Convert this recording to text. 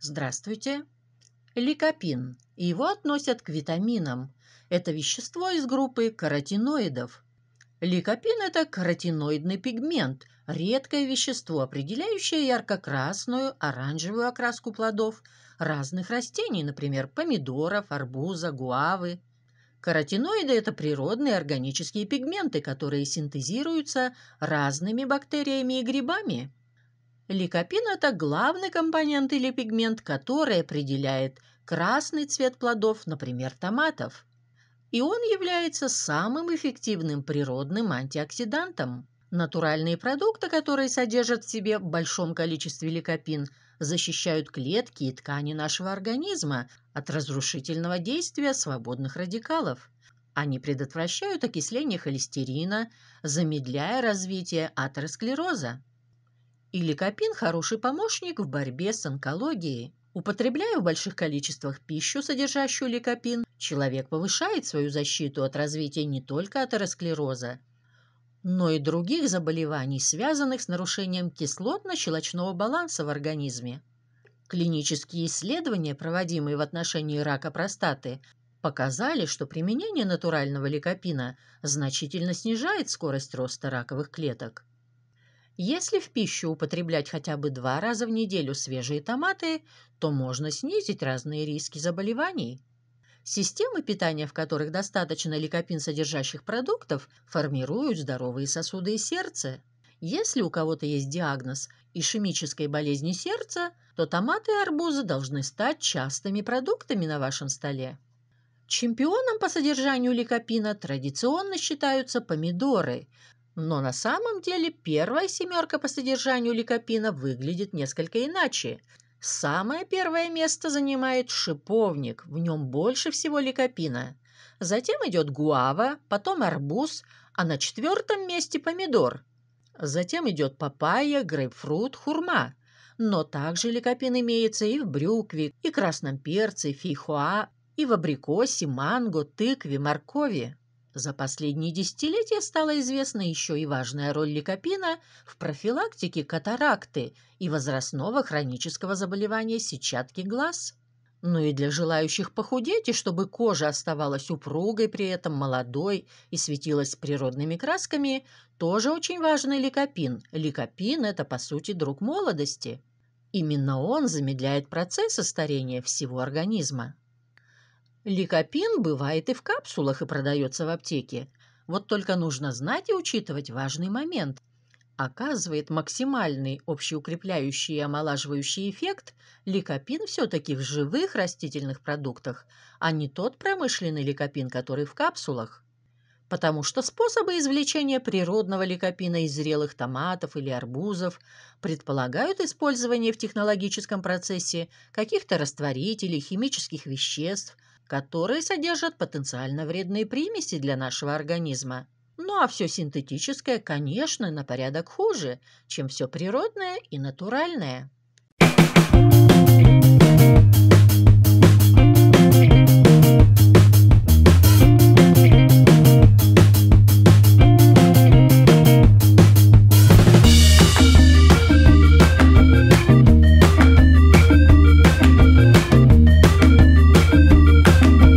Здравствуйте. Ликопин. Его относят к витаминам. Это вещество из группы каротиноидов. Ликопин – это каротиноидный пигмент, редкое вещество, определяющее ярко-красную, оранжевую окраску плодов разных растений, например, помидоров, арбуза, гуавы. Каротиноиды – это природные органические пигменты, которые синтезируются разными бактериями и грибами – Ликопин – это главный компонент или пигмент, который определяет красный цвет плодов, например, томатов. И он является самым эффективным природным антиоксидантом. Натуральные продукты, которые содержат в себе в большом количестве ликопин, защищают клетки и ткани нашего организма от разрушительного действия свободных радикалов. Они предотвращают окисление холестерина, замедляя развитие атеросклероза. Ликопин хороший помощник в борьбе с онкологией. Употребляя в больших количествах пищу, содержащую ликопин, человек повышает свою защиту от развития не только атеросклероза, но и других заболеваний, связанных с нарушением кислотно-щелочного баланса в организме. Клинические исследования, проводимые в отношении рака простаты, показали, что применение натурального ликопина значительно снижает скорость роста раковых клеток. Если в пищу употреблять хотя бы два раза в неделю свежие томаты, то можно снизить разные риски заболеваний. Системы питания, в которых достаточно ликопин содержащих продуктов, формируют здоровые сосуды и сердце. Если у кого-то есть диагноз ишемической болезни сердца, то томаты и арбузы должны стать частыми продуктами на вашем столе. Чемпионом по содержанию ликопина традиционно считаются помидоры, но на самом деле первая семерка по содержанию ликопина выглядит несколько иначе. Самое первое место занимает шиповник, в нем больше всего ликопина. Затем идет гуава, потом арбуз, а на четвертом месте помидор. Затем идет папайя, грейпфрут, хурма. Но также ликопин имеется и в брюкве, и красном перце, фихуа, и в абрикосе, манго, тыкве, моркови. За последние десятилетия стала известна еще и важная роль ликопина в профилактике катаракты и возрастного хронического заболевания сетчатки глаз. Но ну и для желающих похудеть, и чтобы кожа оставалась упругой, при этом молодой и светилась природными красками, тоже очень важный ликопин. Ликопин – это, по сути, друг молодости. Именно он замедляет процессы старения всего организма. Ликопин бывает и в капсулах и продается в аптеке. Вот только нужно знать и учитывать важный момент. Оказывает максимальный общеукрепляющий и омолаживающий эффект ликопин все-таки в живых растительных продуктах, а не тот промышленный ликопин, который в капсулах. Потому что способы извлечения природного ликопина из зрелых томатов или арбузов предполагают использование в технологическом процессе каких-то растворителей, химических веществ – которые содержат потенциально вредные примеси для нашего организма. Ну а все синтетическое, конечно, на порядок хуже, чем все природное и натуральное.